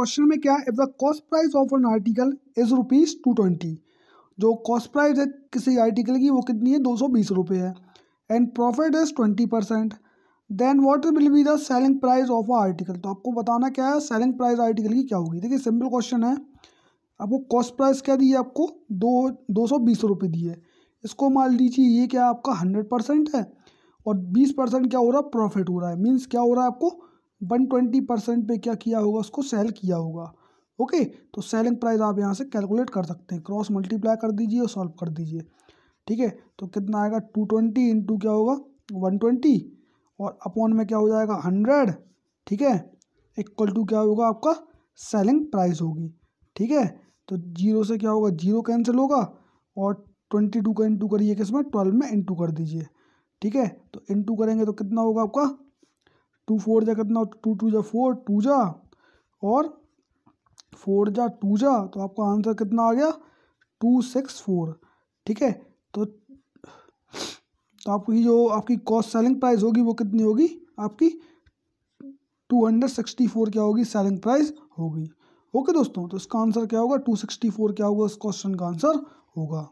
question में क्या है if the cost price of an article is rupees two twenty जो कॉस्ट प्राइस है किसी आर्टिकल की वो कितनी है दो सौ बीस रुपये है and profit is twenty percent then what will be the selling price of a article तो आपको बताना क्या है सेलिंग प्राइस आर्टिकल की क्या होगी देखिए सिंपल क्वेश्चन है आपको कॉस्ट प्राइस क्या दी है आपको दो दो सौ बीस रुपये दी है इसको मान लीजिए ये क्या आपका हंड्रेड परसेंट है और बीस परसेंट क्या हो रहा है प्रॉफिट हो रहा है मीन्स क्या हो रहा है आपको वन ट्वेंटी परसेंट पे क्या किया होगा उसको सेल किया होगा ओके तो सेलिंग प्राइस आप यहाँ से कैलकुलेट कर सकते हैं क्रॉस मल्टीप्लाई कर दीजिए और सॉल्व कर दीजिए ठीक है तो कितना आएगा टू ट्वेंटी इंटू क्या होगा वन ट्वेंटी और अपॉन में क्या हो जाएगा हंड्रेड ठीक है इक्वल टू क्या होगा आपका सेलिंग प्राइस होगी ठीक है तो जीरो से क्या होगा जीरो कैंसिल होगा और ट्वेंटी टू का इंटू करिए किस में ट्वेल्व में इंटू कर दीजिए ठीक है तो इंटू करेंगे तो कितना होगा आपका टू फोर जा कितना टू टू जा फोर टू जा और फोर जा टू जा तो आपका आंसर कितना आ गया टू सिक्स फोर ठीक है तो तो आपकी जो आपकी कॉस्ट सेलिंग प्राइस होगी वो कितनी होगी आपकी टू हंड्रेड सिक्सटी फोर क्या होगी सेलिंग प्राइस होगी ओके दोस्तों तो इसका आंसर क्या होगा टू सिक्सटी फोर क्या होगा इस क्वेश्चन का आंसर होगा